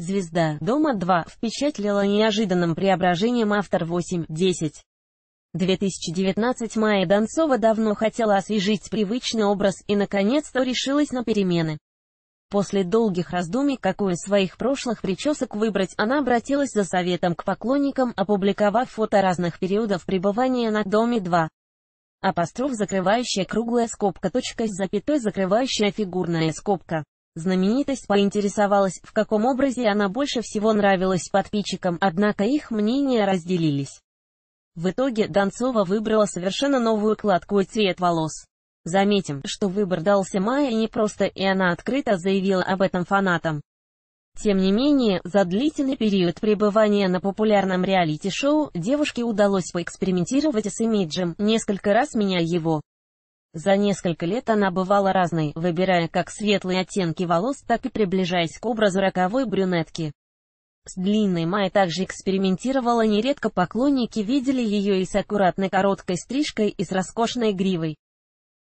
Звезда «Дома 2» впечатлила неожиданным преображением автор 8.10. 2019 мая Донцова давно хотела освежить привычный образ и наконец-то решилась на перемены. После долгих раздумий, какую из своих прошлых причесок выбрать, она обратилась за советом к поклонникам, опубликовав фото разных периодов пребывания на «Доме 2». Апостроф закрывающая круглая скобка точка с запятой закрывающая фигурная скобка. Знаменитость поинтересовалась, в каком образе она больше всего нравилась подписчикам, однако их мнения разделились. В итоге Донцова выбрала совершенно новую кладку и цвет волос. Заметим, что выбор дался Майе непросто, и она открыто заявила об этом фанатам. Тем не менее, за длительный период пребывания на популярном реалити-шоу девушке удалось поэкспериментировать с имиджем, несколько раз меняя его. За несколько лет она бывала разной, выбирая как светлые оттенки волос, так и приближаясь к образу роковой брюнетки. С длинной Май также экспериментировала, нередко поклонники видели ее и с аккуратной короткой стрижкой, и с роскошной гривой.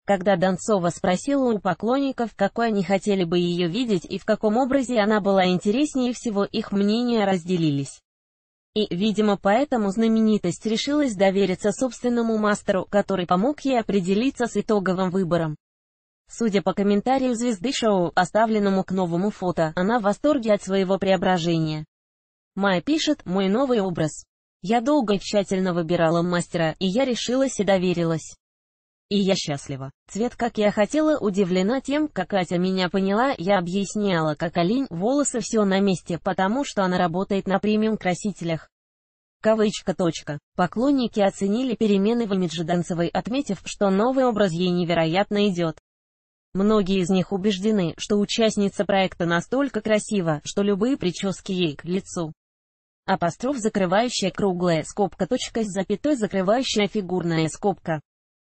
Когда Донцова спросила у поклонников, какой они хотели бы ее видеть и в каком образе она была интереснее всего, их мнения разделились. И, видимо, поэтому знаменитость решилась довериться собственному мастеру, который помог ей определиться с итоговым выбором. Судя по комментарию звезды шоу, оставленному к новому фото, она в восторге от своего преображения. Май пишет «Мой новый образ. Я долго и тщательно выбирала мастера, и я решилась и доверилась. И я счастлива. Цвет, как я хотела, удивлена тем, как Катя меня поняла, я объясняла, как Алинь волосы все на месте, потому что она работает на премиум-красителях. Кавычка точка. Поклонники оценили перемены в имидже Донцевой, отметив, что новый образ ей невероятно идет. Многие из них убеждены, что участница проекта настолько красива, что любые прически ей к лицу. Апостроф закрывающая круглая скобка точка с запятой закрывающая фигурная скобка.